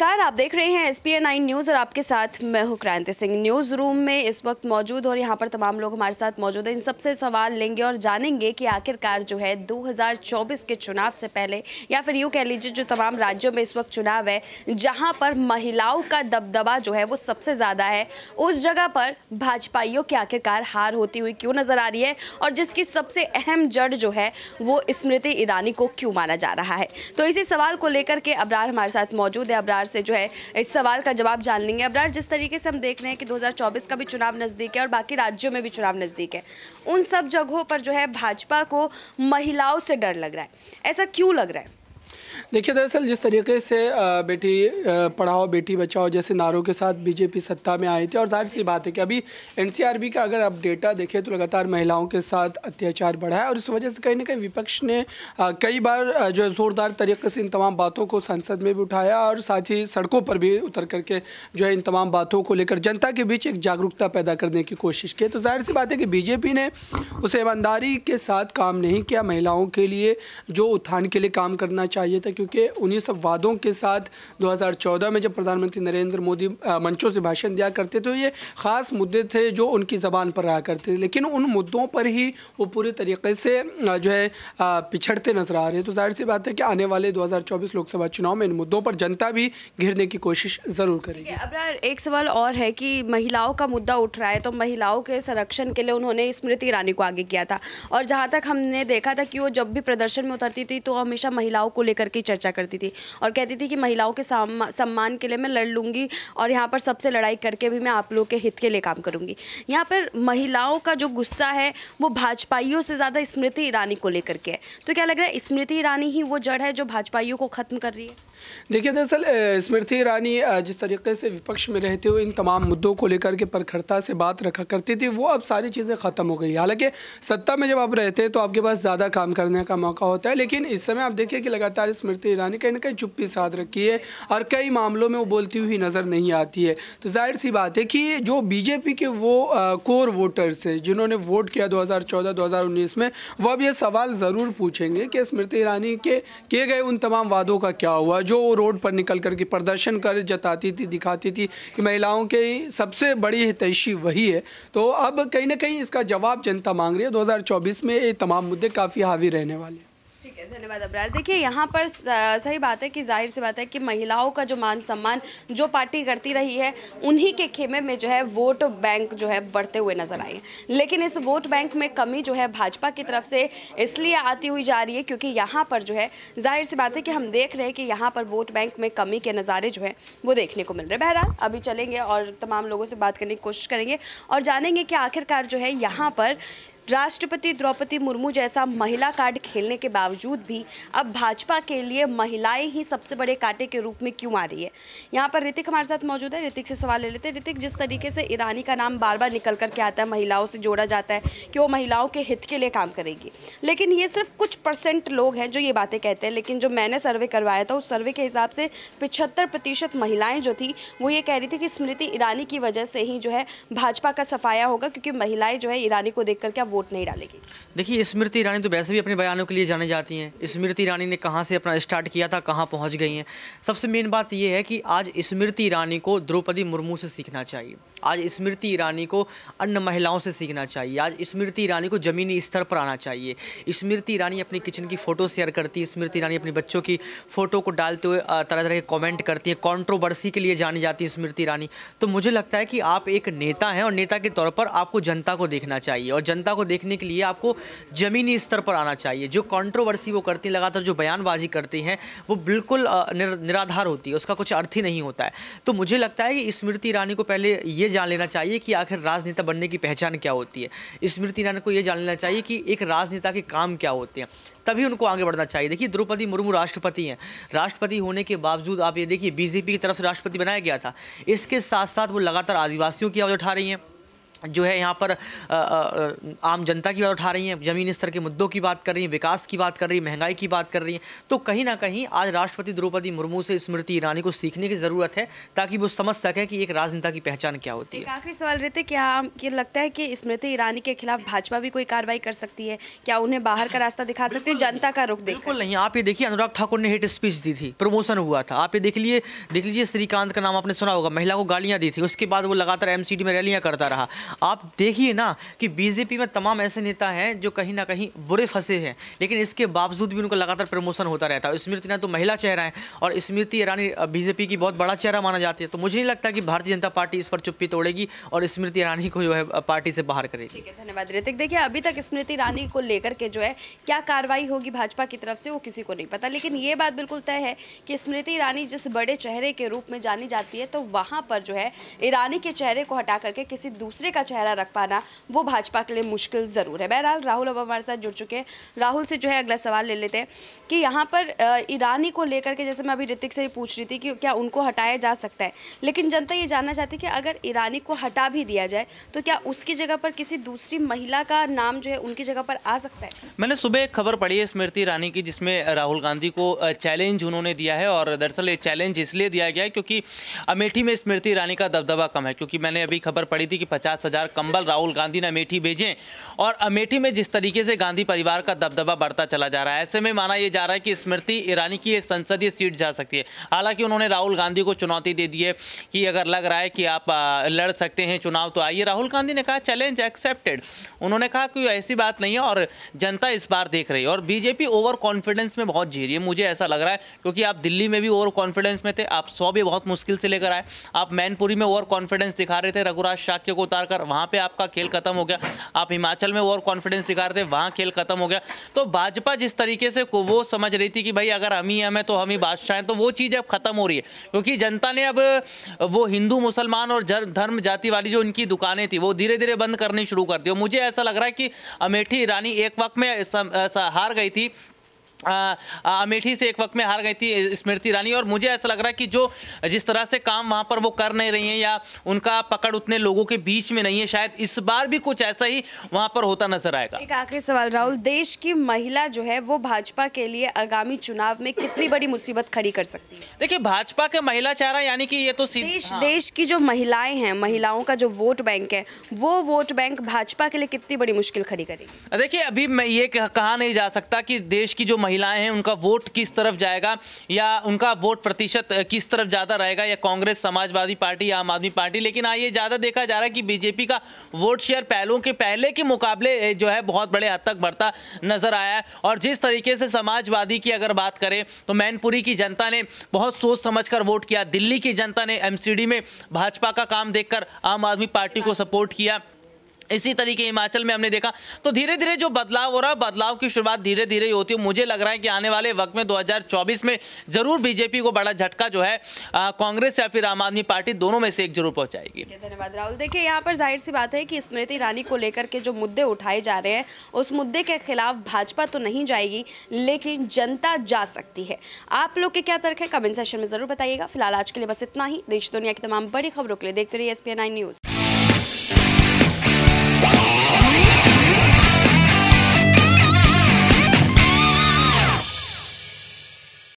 नमस्कार आप देख रहे हैं एस पी नाइन न्यूज़ और आपके साथ मैं हूँ क्रांति सिंह न्यूज़ रूम में इस वक्त मौजूद और यहाँ पर तमाम लोग हमारे साथ मौजूद हैं इन सबसे सवाल लेंगे और जानेंगे कि आखिरकार जो है 2024 के चुनाव से पहले या फिर यूँ कह लीजिए जो तमाम राज्यों में इस वक्त चुनाव है जहाँ पर महिलाओं का दबदबा जो है वो सबसे ज़्यादा है उस जगह पर भाजपाइयों की आखिरकार हार होती हुई क्यों नज़र आ रही है और जिसकी सबसे अहम जड़ जो है वो स्मृति ईरानी को क्यों माना जा रहा है तो इसी सवाल को लेकर के अबरार हमारे साथ मौजूद है अबरार से जो है इस सवाल का जवाब जान लेंगे अब्रार जिस तरीके से हम देख रहे हैं कि 2024 का भी चुनाव नज़दीक है और बाकी राज्यों में भी चुनाव नज़दीक है उन सब जगहों पर जो है भाजपा को महिलाओं से डर लग रहा है ऐसा क्यों लग रहा है देखिए दरअसल जिस तरीके से बेटी पढ़ाओ बेटी बचाओ जैसे नारों के साथ बीजेपी सत्ता में आई थी और जाहिर सी बात है कि अभी एनसीआरबी का अगर आप डेटा देखें तो लगातार महिलाओं के साथ अत्याचार बढ़ा है और इस वजह से कहीं ना कहीं विपक्ष ने कई बार जो है ज़ोरदार तरीके से इन तमाम बातों को संसद में भी उठाया और साथ ही सड़कों पर भी उतर करके जो है इन तमाम बातों को लेकर जनता के बीच एक जागरूकता पैदा करने की कोशिश की तो जाहिर सी बात है कि बीजेपी ने उस ईमानदारी के साथ काम नहीं किया महिलाओं के लिए जो उत्थान के लिए काम करना चाहिए था है क्योंकि उन्हीं सब वादों के साथ 2014 में जब प्रधानमंत्री नरेंद्र मोदी मंचों से भाषण दिया करते तो ये ख़ास मुद्दे थे जो उनकी ज़बान पर रहा करते थे लेकिन उन मुद्दों पर ही वो पूरे तरीके से जो है पिछड़ते नजर आ रहे हैं तो जाहिर सी बात है कि आने वाले दो लोकसभा चुनाव में इन मुद्दों पर जनता भी घिरने की कोशिश ज़रूर करेगी अबरार एक सवाल और है कि महिलाओं का मुद्दा उठ रहा है तो महिलाओं के संरक्षण के लिए उन्होंने स्मृति ईरानी को आगे किया था और जहाँ तक हमने देखा था कि वो जब भी प्रदर्शन में उतरती थी तो हमेशा महिलाओं को लेकर लेकर के चर्चा करती थी और कहती थी कि महिलाओं के सम्मान के लिए मैं लड़ लूँगी और यहाँ पर सबसे लड़ाई करके भी मैं आप लोगों के हित के लिए काम करूँगी यहाँ पर महिलाओं का जो गुस्सा है वो भाजपाइयों से ज़्यादा स्मृति ईरानी को लेकर के है तो क्या लग रहा है स्मृति ईरानी ही वो जड़ है जो भाजपाइयों को ख़त्म कर रही है देखिए दरअसल स्मृति ईरानी जिस तरीके से विपक्ष में रहते हुए इन तमाम मुद्दों को लेकर के प्रखरता से बात रखा करती थी वो अब सारी चीज़ें ख़त्म हो गई हालांकि सत्ता में जब आप रहते हैं तो आपके पास ज़्यादा काम करने का मौका होता है लेकिन इस समय आप देखिए कि लगातार स्मृति ईरानी कहीं ना कहीं चुप्पी साध रखी है और कई मामलों में वो बोलती हुई नज़र नहीं आती है तो जाहिर सी बात है कि जो बीजेपी के वो कोर वोटर्स हैं जिन्होंने वोट किया दो हज़ार में वो अब ये सवाल ज़रूर पूछेंगे कि स्मृति ईरानी के किए गए उन तमाम वादों का क्या हुआ जो वो रोड पर निकल कर के प्रदर्शन कर जताती थी दिखाती थी कि महिलाओं के सबसे बड़ी हितैषी वही है तो अब कहीं ना कहीं इसका जवाब जनता मांग रही है 2024 में ये तमाम मुद्दे काफ़ी हावी रहने वाले हैं ठीक है धन्यवाद अब्रार देखिए यहाँ पर सही बात है कि जाहिर सी बात है कि महिलाओं का जो मान सम्मान जो पार्टी करती रही है उन्हीं के खेमे में जो है वोट बैंक जो है बढ़ते हुए नजर आए लेकिन इस वोट बैंक में कमी जो है भाजपा की तरफ से इसलिए आती हुई जा रही है क्योंकि यहाँ पर जो है जाहिर सी बात है कि हम देख रहे हैं कि यहाँ पर वोट बैंक में कमी के नज़ारे जो है वो देखने को मिल रहे हैं बहरहाल अभी चलेंगे और तमाम लोगों से बात करने की कोशिश करेंगे और जानेंगे कि आखिरकार जो है यहाँ पर राष्ट्रपति द्रौपदी मुर्मू जैसा महिला कार्ड खेलने के बावजूद भी अब भाजपा के लिए महिलाएं ही सबसे बड़े कांटे के रूप में क्यों आ रही है यहाँ पर ऋतिक हमारे साथ मौजूद है ऋतिक से सवाल ले लेते हैं ऋतिक जिस तरीके से ईरानी का नाम बार बार निकल करके आता है महिलाओं से जोड़ा जाता है कि वो महिलाओं के हित के लिए काम करेगी लेकिन ये सिर्फ कुछ परसेंट लोग हैं जो ये बातें कहते हैं लेकिन जो मैंने सर्वे करवाया था उस सर्वे के हिसाब से पिछहत्तर प्रतिशत महिलाएं जो थी वो ये कह रही थी कि स्मृति ईरानी की वजह से ही जो है भाजपा का सफाया होगा क्योंकि महिलाएं जो है ईरानी को देख करके अब वोट नहीं डालेगी देखिए स्मृति ईरानी तो वैसे भी अपने बयानों के लिए जाने जाती हैं स्मृति ईरानी ने कहाँ से अपना स्टार्ट किया था कहाँ पहुँच गई हैं सबसे मेन बात यह है कि आज स्मृति ईरानी को द्रौपदी मुर्मू से सीखना चाहिए आज स्मृति ईरानी को अन्य महिलाओं से सीखना चाहिए आज स्मृति ईरानी को ज़मीनी स्तर पर आना चाहिए स्मृति ईरानी अपनी किचन की फ़ोटो शेयर करती है स्मृति ईरानी अपने बच्चों की फ़ोटो को डालते हुए तरह तरह के कॉमेंट करती है कॉन्ट्रोवर्सी के लिए जानी जाती है स्मृति ईरानी तो मुझे लगता है कि आप एक नेता हैं और नेता के तौर पर आपको जनता को देखना चाहिए और जनता को देखने के लिए आपको ज़मीनी स्तर पर आना चाहिए जो कंट्रोवर्सी वो करती हैं लगातार जो बयानबाजी करती हैं वो बिल्कुल निर, निराधार होती है उसका कुछ अर्थ ही नहीं होता है तो मुझे लगता है कि स्मृति ईरानी को पहले ये जान लेना चाहिए कि आखिर राजनेता बनने की पहचान क्या होती है स्मृति ईरानी को ये जान लेना चाहिए कि एक राजनेता के काम क्या होते हैं तभी उनको आगे बढ़ना चाहिए देखिए द्रौपदी मुर्मू राष्ट्रपति हैं राष्ट्रपति होने के बावजूद आप ये देखिए बीजेपी की तरफ से राष्ट्रपति बनाया गया था इसके साथ साथ वो लगातार आदिवासियों की आवाज़ उठा रही हैं जो है यहाँ पर आम जनता की बात उठा रही हैं ज़मीन स्तर के मुद्दों की बात कर रही हैं विकास की बात कर रही हैं महंगाई की बात कर रही हैं तो कहीं ना कहीं आज राष्ट्रपति द्रौपदी मुर्मू से स्मृति ईरानी को सीखने की ज़रूरत है ताकि वो समझ सकें कि एक राजनेता की पहचान क्या होती है आखिरी सवाल रहते क्या ये लगता है कि स्मृति ईरानी के खिलाफ भाजपा भी कोई कार्रवाई कर सकती है क्या उन्हें बाहर का रास्ता दिखा सकती है जनता का रुख बिल्कुल नहीं आप ये देखिए अनुराग ठाकुर ने हेट स्पीच दी थी प्रमोशन हुआ था आप ये देख लिए देख लीजिए श्रीकांत का नाम आपने सुना होगा महिला को गालियाँ दी थी उसके बाद वो लगातार एम में रैलियाँ करता रहा आप देखिए ना कि बीजेपी में तमाम ऐसे नेता हैं जो कहीं ना कहीं बुरे फंसे हैं लेकिन इसके बावजूद भी उनका लगातार प्रमोशन होता रहता है स्मृति ना तो महिला चेहरा है और स्मृति ईरानी बीजेपी की बहुत बड़ा चेहरा माना जाती है तो मुझे नहीं लगता कि भारतीय जनता पार्टी इस पर चुप्पी तोड़ेगी और स्मृति ईरानी को जो है पार्टी से बाहर करेगी ठीक है धन्यवाद ऋतिक देखिए अभी तक स्मृति ईरानी को लेकर के जो है क्या कार्रवाई होगी भाजपा की तरफ से वो किसी को नहीं पता लेकिन ये बात बिल्कुल तय है कि स्मृति ईरानी जिस बड़े चेहरे के रूप में जानी जाती है तो वहाँ पर जो है ईरानी के चेहरे को हटा करके किसी दूसरे का चेहरा रख पाना वो भाजपा के लिए मुश्किल ज़रूर है बहरहाल राहुल अब हमारे साथ जुड़ चुके हैं राहुल से जो है अगला सवाल ले लेते हैं कि यहाँ पर ईरानी को लेकर के जैसे मैं अभी ऋतिक से भी पूछ रही थी कि क्या उनको हटाया जा सकता है लेकिन जनता ये जानना चाहती है कि अगर ईरानी को हटा भी दिया जाए तो क्या उसकी जगह पर किसी दूसरी महिला का नाम जो है उनकी जगह पर आ सकता है मैंने सुबह एक खबर पढ़ी है स्मृति ईरानी की जिसमें राहुल गांधी को चैलेंज उन्होंने दिया है और दरअसल ये चैलेंज इसलिए दिया गया है क्योंकि अमेठी में स्मृति ईरानी का दबदबा कम है क्योंकि मैंने अभी खबर पढ़ी थी कि पचास हजार कंबल राहुल गांधी ने अमेठी भेजे और अमेठी में जिस तरीके से गांधी परिवार का दबदबा बढ़ता चला जा रहा है ऐसे में माना यह जा रहा है कि स्मृति ईरानी की ये संसदीय सीट जा सकती है हालांकि उन्होंने राहुल गांधी को चुनौती दे दी है कि अगर लग रहा है कि आप लड़ सकते हैं चुनाव तो आइए राहुल गांधी ने कहा चैलेंज एक्सेप्टेड उन्होंने कहा कि ऐसी बात नहीं है और जनता इस बार देख रही है और बीजेपी ओवर कॉन्फिडेंस में बहुत जी रही है मुझे ऐसा लग रहा है क्योंकि आप दिल्ली में भी ओवर कॉन्फिडेंस में थे आप सौ भी बहुत मुश्किल से लेकर आए आप मैनपुरी में ओवर कॉन्फिडेंस दिखा रहे थे रघुराज शाक्य को उतार कर अगर वहाँ पे आपका खेल खत्म हो गया आप हिमाचल में और कॉन्फिडेंस दिखा रहे थे वहाँ खेल खत्म हो गया तो भाजपा जिस तरीके से वो समझ रही थी कि भाई अगर हम ही हमें तो हम ही बादशाह हैं तो वो चीज़ अब खत्म हो रही है क्योंकि जनता ने अब वो हिंदू मुसलमान और धर्म जाति वाली जो उनकी दुकानें थी वो धीरे धीरे बंद करनी शुरू कर दी और मुझे ऐसा लग रहा है कि अमेठी ईरानी एक वक्त में हार गई थी अमेठी से एक वक्त में हार गई थी स्मृति ईरानी और मुझे ऐसा लग रहा है कि जो जिस तरह से काम वहाँ पर वो कर नहीं रही हैं या उनका पकड़ उतने लोगों के बीच में नहीं है शायद इस बार भी कुछ ऐसा ही वहाँ पर होता नजर आएगा एक आखिरी सवाल राहुल देश की महिला जो है वो भाजपा के लिए आगामी चुनाव में कितनी बड़ी मुसीबत खड़ी कर सकती है देखिये भाजपा के महिला चारा यानी कि ये तो देश हाँ। देश की जो महिलाएं हैं महिलाओं का जो वोट बैंक है वो वोट बैंक भाजपा के लिए कितनी बड़ी मुश्किल खड़ी करेगी देखिए अभी मैं ये कहा नहीं जा सकता कि देश की जो महिलाएं हैं उनका वोट किस तरफ जाएगा या उनका वोट प्रतिशत किस तरफ ज़्यादा रहेगा या कांग्रेस समाजवादी पार्टी या आम आदमी पार्टी लेकिन हाँ ये ज़्यादा देखा जा रहा है कि बीजेपी का वोट शेयर पहलों के पहले के मुकाबले जो है बहुत बड़े हद तक बढ़ता नजर आया है और जिस तरीके से समाजवादी की अगर बात करें तो मैनपुरी की जनता ने बहुत सोच समझ कर वोट किया दिल्ली की जनता ने एम में भाजपा का काम देखकर आम आदमी पार्टी को सपोर्ट किया इसी तरीके हिमाचल में हमने देखा तो धीरे धीरे जो बदलाव हो रहा है बदलाव की शुरुआत धीरे धीरे ही होती है मुझे लग रहा है कि आने वाले वक्त में 2024 में जरूर बीजेपी को बड़ा झटका जो है कांग्रेस या फिर आम आदमी पार्टी दोनों में से एक जरूर पहुंचाएगी धन्यवाद राहुल देखिए यहाँ पर जाहिर सी बात है कि स्मृति ईरानी को लेकर के जो मुद्दे उठाए जा रहे हैं उस मुद्दे के खिलाफ भाजपा तो नहीं जाएगी लेकिन जनता जा सकती है आप लोग के क्या तर्क है कमेंट सेशन में जरूर बताइएगा फिलहाल आज के लिए बस इतना ही देश दुनिया की तमाम बड़ी खबरों के लिए देखते रहिए एस न्यूज़